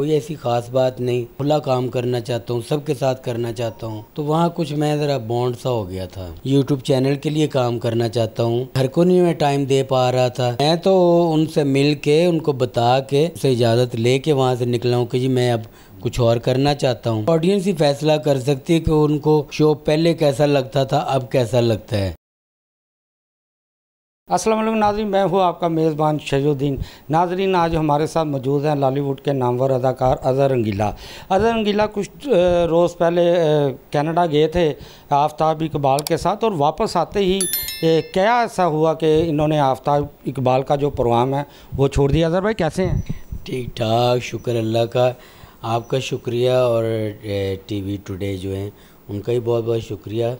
कोई ऐसी खास बात नहीं खुला काम करना चाहता हूँ सबके साथ करना चाहता हूँ तो वहाँ कुछ मैं ज़रा बॉन्ड सा हो गया था यूट्यूब चैनल के लिए काम करना चाहता हूँ घर को नहीं मैं टाइम दे पा रहा था मैं तो उनसे मिल के उनको बता के उसे इजाज़त ले के वहाँ से निकला हूँ कि जी मैं अब कुछ और करना चाहता हूँ ऑडियंस ही फैसला कर सकती है कि उनको शो पहले कैसा लगता था अब कैसा लगता है असलम नाजरीन मैं हूँ आपका मेज़बान शजुद्दीन नाजरीन आज हमारे साथ मौजूद हैं लॉलीवुड के नामवर अदाकार अजहर रंगीला अजहर रंगीला कुछ रोज़ पहले कनाडा गए थे आफ्ताब इकबाल के साथ और वापस आते ही क्या ऐसा हुआ कि इन्होंने आफ्ताब इकबाल का जो प्रोग्राम है वो छोड़ दिया अजहर भाई कैसे हैं ठीक ठाक शुक्र अल्लाह का आपका शुक्रिया और वी टुडे जो हैं उनका ही बहुत बहुत शुक्रिया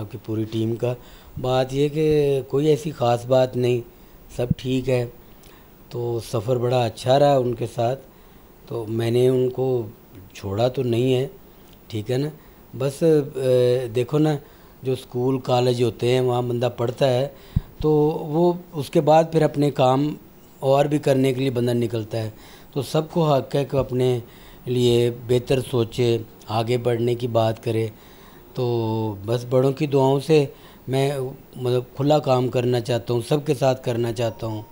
आपकी पूरी टीम का बात यह कि कोई ऐसी ख़ास बात नहीं सब ठीक है तो सफ़र बड़ा अच्छा रहा उनके साथ तो मैंने उनको छोड़ा तो नहीं है ठीक है ना बस देखो ना जो स्कूल कॉलेज होते हैं वहाँ बंदा पढ़ता है तो वो उसके बाद फिर अपने काम और भी करने के लिए बंदा निकलता है तो सबको हक है कि अपने लिए बेहतर सोचे आगे बढ़ने की बात करे तो बस बड़ों की दुआओं से मैं मतलब खुला काम करना चाहता हूँ सबके साथ करना चाहता हूँ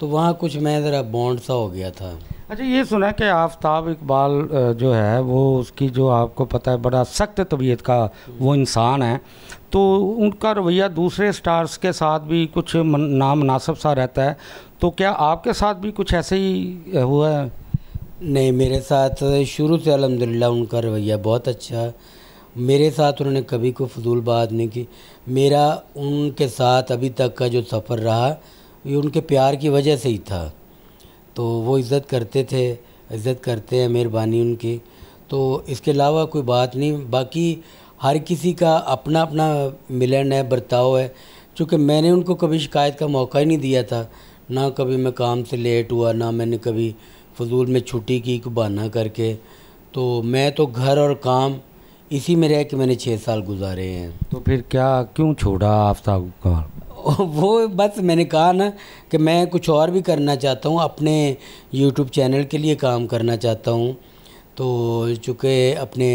तो वहाँ कुछ मैं ज़रा बॉन्ड सा हो गया था अच्छा ये सुना कि आफ्ताब इकबाल जो है वो उसकी जो आपको पता है बड़ा सख्त तबीयत का वो इंसान है तो उनका रवैया दूसरे स्टार्स के साथ भी कुछ नामनासब सा रहता है तो क्या आपके साथ भी कुछ ऐसे ही हुआ है नहीं मेरे साथ शुरू से अलहमदिल्ला उनका रवैया बहुत अच्छा है मेरे साथ उन्होंने कभी कोई फजूल बात नहीं की मेरा उनके साथ अभी तक का जो सफ़र रहा ये उनके प्यार की वजह से ही था तो वो इज़्ज़त करते थे इज़्ज़त करते हैं मेहरबानी उनकी तो इसके अलावा कोई बात नहीं बाकी हर किसी का अपना अपना मिलन है बर्ताव है चूँकि मैंने उनको कभी शिकायत का मौका ही नहीं दिया था ना कभी मैं काम से लेट हुआ ना मैंने कभी फजूल में छुट्टी की बहाना करके तो मैं तो घर और काम इसी में रह के मैंने छः साल गुजारे हैं तो फिर क्या क्यों छोड़ा आप साहब का वो बस मैंने कहा ना कि मैं कुछ और भी करना चाहता हूँ अपने यूट्यूब चैनल के लिए काम करना चाहता हूँ तो चूँकि अपने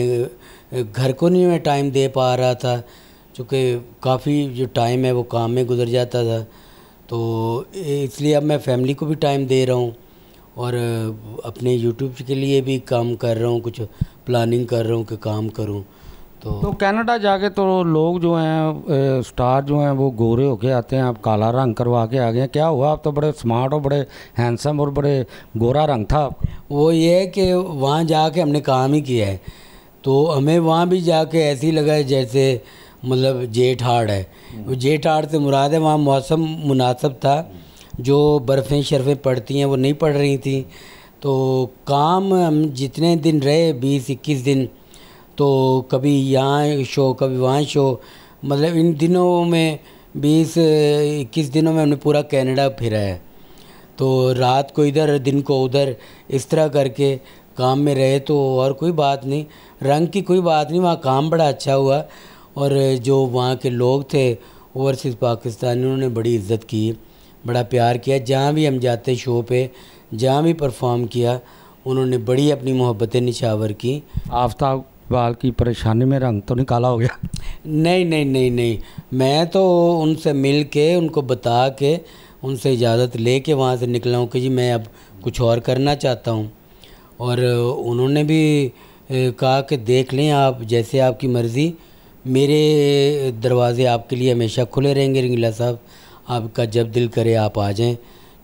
घर को नहीं मैं टाइम दे पा रहा था चूँकि काफ़ी जो टाइम है वो काम में गुजर जाता था तो इसलिए अब मैं फैमिली को भी टाइम दे रहा हूँ और अपने यूट्यूब के लिए भी काम कर रहा हूँ कुछ प्लानिंग कर रहा हूँ कि काम करूँ तो तो कनाडा जाके तो लोग जो हैं स्टार जो हैं वो गोरे होके आते हैं आप काला रंग करवा के आ गए क्या हुआ आप तो बड़े स्मार्ट और बड़े हैंडसम और बड़े गोरा रंग था वो ये है कि वहाँ के हमने काम ही किया है तो हमें वहाँ भी जाके ऐसे ही लगा है जैसे मतलब जेठ हाड़ है जेठ हाड़ से मुराद है वहाँ मौसम मुनासब था जो बर्फ़ें शर्फ़ें पड़ती हैं वो नहीं पड़ रही थी तो काम हम जितने दिन रहे बीस इक्कीस दिन तो कभी यहाँ शो कभी वहाँ शो मतलब इन दिनों में बीस इक्कीस दिनों में हमने पूरा कनाडा फिरा है तो रात को इधर दिन को उधर इस तरह करके काम में रहे तो और कोई बात नहीं रंग की कोई बात नहीं वहाँ काम बड़ा अच्छा हुआ और जो वहाँ के लोग थे ओवरसीज़ पाकिस्तानी उन्होंने बड़ी इज़्ज़त की बड़ा प्यार किया जहाँ भी हम जाते शो पे जहाँ भी परफॉर्म किया उन्होंने बड़ी अपनी मोहब्बतें निशावर की आफ्ताब बाल की परेशानी में रंग तो निकाला हो गया नहीं नहीं नहीं नहीं मैं तो उनसे मिल के उनको बता के उनसे इजाज़त ले के वहाँ से निकला हूँ कि जी मैं अब कुछ और करना चाहता हूँ और उन्होंने भी कहा कि देख लें आप जैसे आपकी मर्ज़ी मेरे दरवाज़े आपके लिए हमेशा खुले रहेंगे रंगीला साहब आपका जब दिल करे आप आ जाएं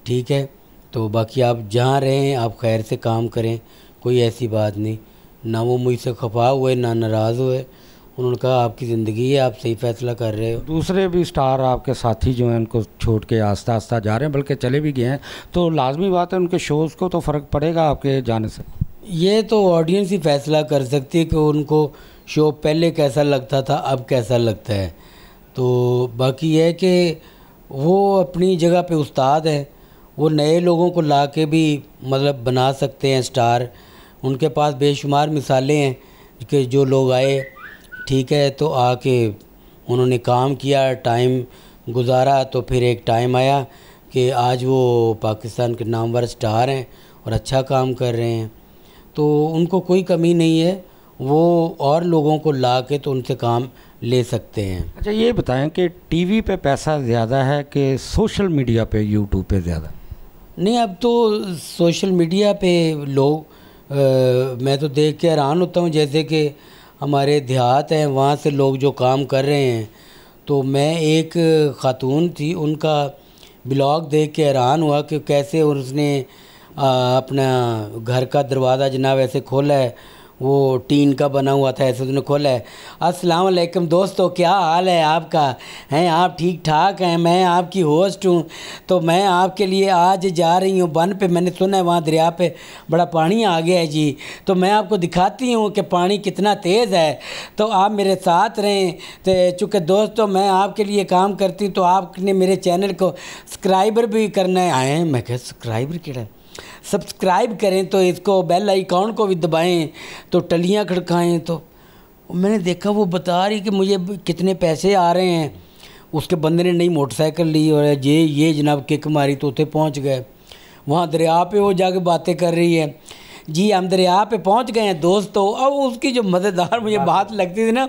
ठीक है तो बाकी आप जहाँ रहें आप खैर से काम करें कोई ऐसी बात नहीं ना वो मुझसे खफा हुए ना नाराज़ हुए उन्होंने कहा आपकी ज़िंदगी है आप सही फैसला कर रहे हो दूसरे भी स्टार आपके साथी जो हैं उनको छोड़ के आस्ता आस्ता जा रहे हैं बल्कि चले भी गए हैं तो लाजमी बात है उनके शोज़ को तो फ़र्क पड़ेगा आपके जाने से ये तो ऑडियंस ही फैसला कर सकती है कि उनको शो पहले कैसा लगता था अब कैसा लगता है तो बाकी यह है कि वो अपनी जगह पे उस्ताद है वो नए लोगों को ला के भी मतलब बना सकते हैं स्टार उनके पास बेशुमार मिसालें हैं कि जो लोग आए ठीक है तो आके उन्होंने काम किया टाइम गुजारा तो फिर एक टाइम आया कि आज वो पाकिस्तान के नामवर स्टार हैं और अच्छा काम कर रहे हैं तो उनको कोई कमी नहीं है वो और लोगों को ला के तो उनसे काम ले सकते हैं अच्छा ये बताएं कि टीवी पे पैसा ज़्यादा है कि सोशल मीडिया पे यूट्यूब पे ज़्यादा नहीं अब तो सोशल मीडिया पे लोग आ, मैं तो देख के हैरान होता हूँ जैसे कि हमारे देहात हैं वहाँ से लोग जो काम कर रहे हैं तो मैं एक ख़ातून थी उनका ब्लॉग देख के हैरान हुआ कि कैसे उसने आ, अपना घर का दरवाज़ा जनाब ऐसे खोला है वो टीन का बना हुआ था ऐसे उसने खोला है अस्सलाम वालेकुम दोस्तों क्या हाल है आपका हैं आप ठीक ठाक हैं मैं आपकी होस्ट हूँ तो मैं आपके लिए आज जा रही हूँ बन पे मैंने सुना है वहाँ दरिया पे बड़ा पानी आ गया है जी तो मैं आपको दिखाती हूँ कि पानी कितना तेज़ है तो आप मेरे साथ रहें तो चूँकि दोस्तों मैं आपके लिए काम करती हूँ तो आपने मेरे चैनल को सब्सक्राइबर भी करना है आए मैं क्या सब्सक्राइबर है सब्सक्राइब करें तो इसको बेल आइकॉन को भी दबाएं तो टलियाँ खड़काएं तो मैंने देखा वो बता रही कि मुझे कितने पैसे आ रहे हैं उसके बंदे ने नई मोटरसाइकिल ली और ये ये जनाब किक मारी तो उतें पहुँच गए वहाँ दरिया पे वो जाके बातें कर रही है जी हम दरिया पे पहुँच गए हैं दोस्तों अब उसकी जो मज़ेदार मुझे बात लगती थी ना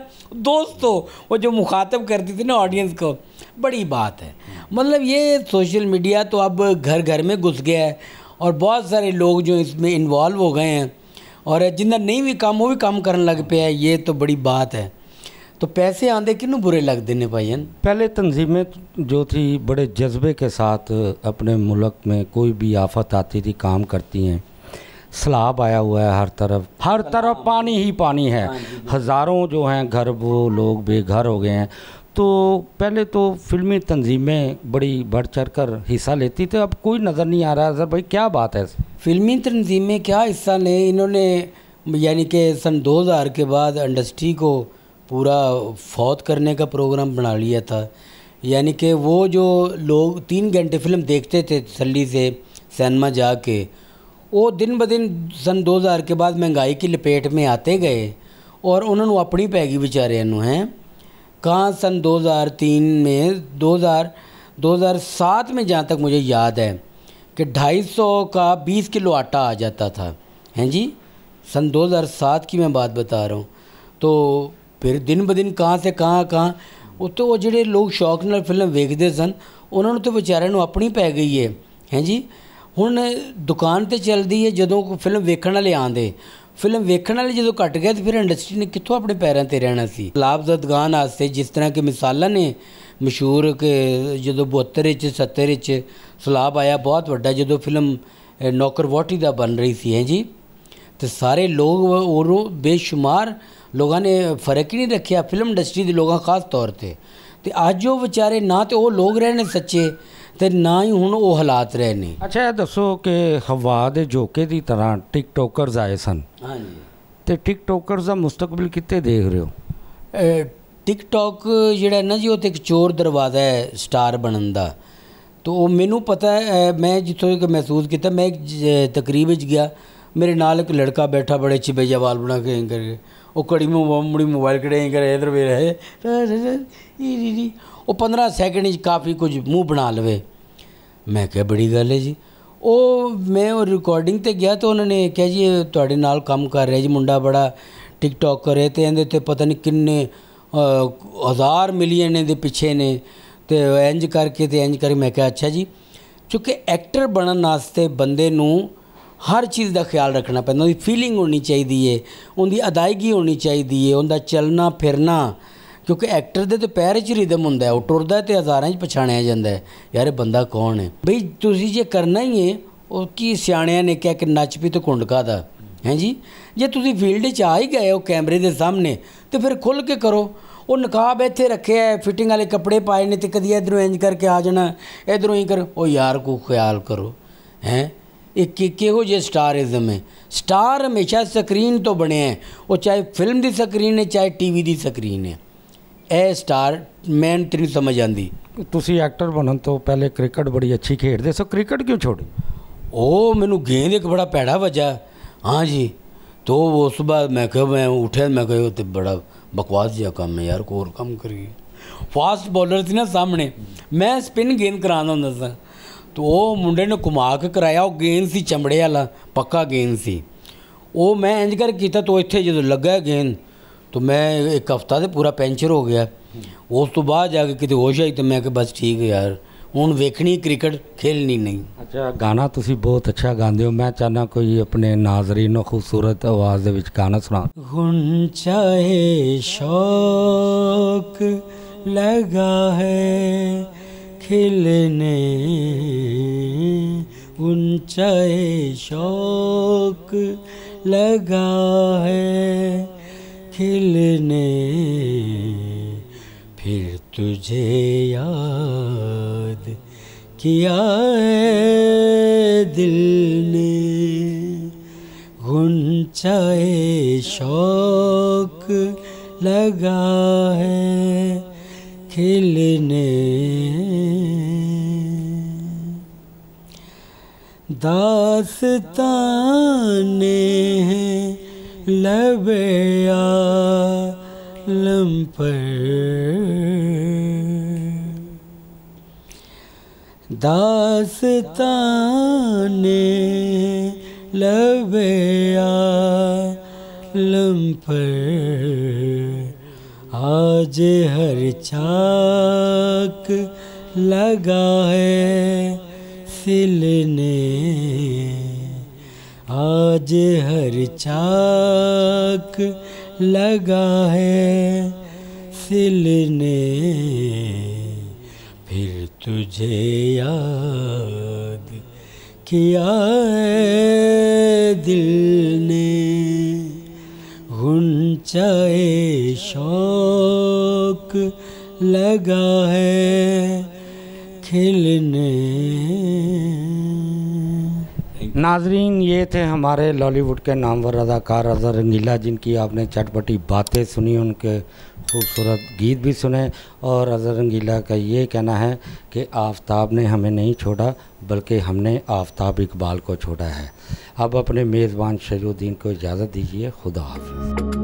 दोस्तों वो जो मुखातब करती थी ना ऑडियंस को बड़ी बात है हम्म। मतलब ये सोशल मीडिया तो अब घर घर में घुस गया है और बहुत सारे लोग जो इसमें इन्वॉल्व हो गए हैं और जिन्हें नहीं भी काम वो भी काम करने लग पे है ये तो बड़ी बात है तो पैसे आंदे किन बुरे लगते हैं भाईन पहले तंजीमें जो थी बड़े जज्बे के साथ अपने मुल्क में कोई भी आफत आती थी काम करती हैं सलाब आया हुआ है हर तरफ हर तरफ पानी ही पानी है हाँ हज़ारों जो हैं घर वो लोग बेघर हो गए हैं तो पहले तो फिल्मी तंजीमें बड़ी बढ़ चढ़ कर हिस्सा लेती थी अब कोई नज़र नहीं आ रहा सर भाई क्या बात है फिल्मी तंजीमें क्या हिस्सा लें इन्होंने यानी कि सन 2000 के बाद इंडस्ट्री को पूरा फौत करने का प्रोग्राम बना लिया था यानी कि वो जो लोग तीन घंटे फिल्म देखते थे तसली से सैनमा जा के वो दिन ब दिन सन 2000 के बाद महंगाई की लपेट में आते गए और उन्होंने अपनी पैगी बेचारे हैं कहाँ सन 2003 में 2000 2007 में जहाँ तक मुझे याद है कि 250 का 20 किलो आटा आ जाता था हैं जी सन 2007 की मैं बात बता रहा हूँ तो फिर दिन ब दिन ਕਾਂ ਸੇ ਕਾਂ ਕਾਂ ਉੱਤੋਂ ਉਹ ਜਿਹੜੇ ਲੋਕ ਸ਼ੌਕ ਨਾਲ ਫਿਲਮ ਵੇਖਦੇ ਸਨ ਉਹਨਾਂ ਨੂੰ ਤਾਂ ਵਿਚਾਰਿਆਂ ਨੂੰ ਆਪਣੀ ਪੈ ਗਈ ਹੈ ਹੈ ਜੀ ਹੁਣ ਦੁਕਾਨ ਤੇ ਚੱਲਦੀ ਹੈ ਜਦੋਂ ਕੋਈ ਫਿਲਮ ਵੇਖਣ ਵਾਲੇ ਆਂਦੇ ਫਿਲਮ ਵੇਖਣ ਵਾਲੇ ਜਦੋਂ ਘਟ ਗਏ ਤੇ ਫਿਰ ਇੰਡਸਟਰੀ ਨੇ ਕਿੱਥੋਂ ਆਪਣੇ ਪੈਰਾਂ ਤੇ ਰਹਿਣਾ ਸੀ ਜ਼ਦਗਾਨ ਆਸਤੇ ਜਿਸ ਤਰ੍ਹਾਂ ਕਿ ਮਿਸਾਲਾਂ ਨੇ ਮਸ਼ਹੂਰ ਕਿ ਜਦੋਂ 72 ਵਿੱਚ 70 ਵਿੱਚ ਸਲਾਬ ਆਇਆ ਬਹੁਤ ਵੱਡਾ ਜਦੋਂ ਫਿਲਮ ਨੌਕਰ ਵਾਟੀ ਦਾ ਬਣ ਰਹੀ ਸੀ ਹੈ ਜੀ ਤੇ ਸਾਰੇ ਲੋਕ ਉਹ ਬੇਸ਼ੁਮਾਰ ਲੋਕਾਂ ਨੇ ਫਰਕ ਹੀ ਨਹੀਂ ਰੱਖਿਆ ਫਿਲਮ ਇੰਡਸਟਰੀ ਦੇ ਲੋਕਾਂ ਖਾਸ ਤੌਰ ਤੇ ਤੇ ਅੱਜ ਉਹ ਵਿਚਾਰੇ ਨਾ ਤੇ ਉਹ ਲੋਕ ਰਹੇ ਨੇ ਸੱਚੇ ਤੇ ਨਾ ਹੀ ਹੁਣ ਉਹ ਹਾਲਾਤ ਰਹੇ ਨੇ ਅੱਛਾ ਇਹ ਦੱਸੋ ਕਿ ਹਵਾ ਦੇ ਝੋਕੇ ਦੀ ਤਰ੍ਹਾਂ ਟਿਕਟੋਕਰਸ ਆਏ ਸਨ ਹਾਂਜੀ ਤੇ ਟਿਕਟੋਕਰਸ ਦਾ ਮੁਸਤਕਬਲ ਕਿੱਥੇ ਦੇਖ ਰਹੇ ਹੋ ਟਿਕਟੋਕ ਜਿਹੜਾ ਨਾ ਜੀ ਉਹ ਤੇ ਇੱਕ ਚੋਰ ਦਰਵਾਜ਼ਾ ਹੈ ਸਟਾਰ ਬਣਨ ਦਾ ਤੋ ਉਹ ਮੈਨੂੰ ਪਤਾ ਹੈ ਮੈਂ ਜਿੱਥੋਂ ਇੱਕ ਮਹਿਸੂਸ ਕੀਤਾ ਮੈਂ ਇੱਕ ਤਕਰੀਬ ਵਿੱਚ ਗਿਆ ਮੇਰੇ ਨਾਲ ਇੱਕ ਲੜਕਾ ਬੈਠਾ ਬੜੇ ਚਿਬੇ ਜਵਾਲ ਬਣਾ ਕੇ ਇੰਗਰ ਉਹ ਕੜੀ ਮੁੜੀ ਮੋਬਾਈਲ ਕੜੇ ਇੰਗਰ ਇਧਰ ਵੇ ਰਹੇ ਇਹ ਉਹ 15 ਸੈਕਿੰਡ ਵਿੱਚ ਕਾਫੀ ਕੁਝ ਮੂੰਹ ਬਣਾ ਲਵੇ ਮੈਂ ਕਿਹਾ ਬੜੀ ਗੱਲ ਹੈ ਜੀ ਉਹ ਮੈਂ ਉਹ ਰਿਕਾਰਡਿੰਗ ਤੇ ਗਿਆ ਤਾਂ ਉਹਨਾਂ ਨੇ ਕਿਹਾ ਜੀ ਤੁਹਾਡੇ ਨਾਲ ਕੰਮ ਕਰ ਰਿਹਾ ਜੀ ਮੁੰਡਾ ਬੜਾ ਟਿਕਟੌਕ ਕਰੇ ਤੇ ਇਹਦੇ ਤੇ ਪਤਾ ਨਹੀਂ ਕਿੰਨੇ ਹਜ਼ਾਰ ਮਿਲੀਅਨ ਦੇ ਪਿੱਛੇ ਨੇ ਤੇ ਇੰਜ ਕਰਕੇ ਤੇ ਇੰਜ ਕਰ ਮੈਂ ਕਿਹਾ ਅੱਛਾ ਜੀ ਕਿਉਂਕਿ ਐਕਟਰ ਬਣਨ ਵਾਸਤੇ ਬੰਦੇ ਨੂੰ ਹਰ ਚੀਜ਼ ਦਾ ਖਿਆਲ ਰੱਖਣਾ ਪੈਂਦਾ ਉਹਦੀ ਫੀਲਿੰਗ ਹੋਣੀ ਚਾਹੀਦੀ ਏ ਉਹਦੀ ਅਦਾਇਗੀ ਹੋਣੀ ਚਾਹੀਦੀ ਏ ਉਹਦਾ ਚੱਲਣਾ ਫਿਰਨਾ ਕਿਉਂਕਿ ਐਕਟਰ ਦੇ ਤੇ ਪੈਰ 'ਚ ਰਿਦਮ ਹੁੰਦਾ ਹੈ ਉਹ ਟੁਰਦਾ ਤੇ ਹਜ਼ਾਰਾਂ 'ਚ ਪਛਾਣਿਆ ਜਾਂਦਾ ਹੈ ਯਾਰ ਇਹ ਬੰਦਾ ਕੌਣ ਹੈ ਬਈ ਤੁਸੀਂ ਜੇ ਕਰਨਾ ਹੀ ਹੈ ਉਹ ਕੀ ਸਿਆਣਿਆਂ ਨੇ ਕਿਹਾ ਕਿ ਨੱਚ ਵੀ ਤੇ ਕੁੰਡਕਾ ਦਾ ਹੈ ਜੀ ਜੇ ਤੁਸੀਂ ਫੀਲਡ 'ਚ ਆ ਹੀ ਗਏ ਹੋ ਕੈਮਰੇ ਦੇ ਸਾਹਮਣੇ ਤੇ ਫਿਰ ਖੁੱਲ ਕੇ ਕਰੋ ਉਹ ਨਕਾਬ ਇੱਥੇ ਰੱਖਿਆ ਹੈ ਫਿਟਿੰਗ ਵਾਲੇ ਕੱਪੜੇ ਪਾਏ ਨੇ ਤੇ ਕਦੀ ਇਧਰੋਂ ਇੰਜ ਕਰਕੇ ਆ ਜਾਣਾ ਇਧਰੋਂ ਹੀ ਕਰ ਉਹ ਯਾਰ ਕੋ ਖਿਆਲ ਕਰੋ ਹੈ ਇੱਕ ਕਿਹੋ ਜਿਹਾ ਸਟਾਰਿਜ਼ਮ ਹੈ ਸਟਾਰ ਹਮੇਸ਼ਾ ਸਕਰੀਨ ਤੋਂ ਬਣਿਆ ਹੈ ਉਹ ਚਾਹੇ ਫਿਲਮ ਦੀ ਸਕਰੀਨ ਹੈ ਚਾਹੇ ਟੀਵੀ ਦੀ ਸਕਰੀਨ ਹੈ ਇਹ ਸਟਾਰ ਮੈਨ ਨਹੀਂ ਸਮਝ ਆਂਦੀ ਤੁਸੀਂ ਐਕਟਰ ਬਣਨ ਤੋਂ ਪਹਿਲੇ ਕ੍ਰਿਕਟ ਬੜੀ ਅੱਛੀ ਖੇਡਦੇ ਸੋ ਕ੍ਰਿਕਟ ਕਿਉਂ ਛੋੜੀ ਉਹ ਮੈਨੂੰ ਗੇਂਦ ਇੱਕ ਬੜਾ ਪੈੜਾ ਵਜਾ ਹਾਂ ਜੀ ਤੋ ਉਸ ਬਾਅਦ ਮੈਂ ਕਿਹਾ ਮੈਂ ਉਠਿਆ ਮੈਂ ਕਿਹਾ ਤੇ ਬੜਾ ਬਕਵਾਸ ਜਿਹਾ ਕੰਮ ਹੈ ਯਾਰ ਕੋਰ ਕੰਮ ਕਰੀਏ ਫਾਸਟ ਬੋਲਰ ਸੀ ਨਾ ਸਾਹਮਣੇ ਮੈਂ ਸਪਿਨ ਗੇਂਦ ਕਰਾਉਂਦਾ ਹੁੰਦਾ ਸੀ ਤੋ ਉਹ ਮੁੰਡੇ ਨੇ ਕੁਮਾ ਕੇ ਕਰਾਇਆ ਉਹ ਗੇਂਦ ਸੀ ਚਮੜੇ ਵਾਲਾ ਪੱਕਾ ਗੇਂਦ ਸੀ ਉਹ ਮੈਂ ਇੰਜ ਕਰ ਕੀਤਾ ਤੋ ਇੱਥੇ ਜਦੋਂ ਲੱਗਾ ਗੇਂਦ ਤਾਂ ਮੈਂ ਇੱਕ ਹਫਤਾ ਤੇ ਪੂਰਾ ਪੈਂਚਰ ਹੋ ਗਿਆ ਉਸ ਤੋਂ ਬਾਅਦ ਜਾ ਕੇ ਕਿਤੇ ਹੋਸ਼ ਆਈ ਤੇ ਮੈਂ ਕਿ ਬਸ ਠੀਕ ਯਾਰ ਹੁਣ ਵੇਖਣੀ ਕ੍ਰਿਕਟ ਖੇਲਣੀ ਨਹੀਂ ਅੱਛਾ ਗਾਣਾ ਤੁਸੀਂ ਬਹੁਤ ਅੱਛਾ ਗਾਉਂਦੇ ਹੋ ਮੈਂ ਚਾਹਨਾ ਕੋਈ ਆਪਣੇ ਨਾਜ਼ਰੀਨ ਨੂੰ ਖੂਬਸੂਰਤ ਆਵਾਜ਼ ਦੇ ਵਿੱਚ ਗਾਣਾ ਸੁਣਾ ਹੁਣ ਚਾਹੇ ਸ਼ੌਕ ਲਗਾ ਹੈ ਖਿਲਨੇ ਹੁਣ ਚਾਹੇ ਸ਼ੌਕ ਲਗਾ ਹੈ खिलने फिर तुझे याद किया है दिल ने गुनचाए शौक लगा है खिलने दास हैं लबे आलम पर दासताने लबे आलम पर आज हर चाक लगा है सिलने आज हर चाक लगा है सिलने फिर तुझे याद किया है दिल ने गुंचाए शौक लगा है खिलने नाजरीन ये थे हमारे लॉलीवुड के नामवर अदाकार अजहर रंगीला जिनकी आपने चटपटी बातें सुनी उनके खूबसूरत गीत भी सुने और अजहर रंगीला का ये कहना है कि आफ्ताब ने हमें नहीं छोड़ा बल्कि हमने आफ्ताब इकबाल को छोड़ा है अब अपने मेज़बान शेजुद्दीन को इजाज़त दीजिए खुदा हाफ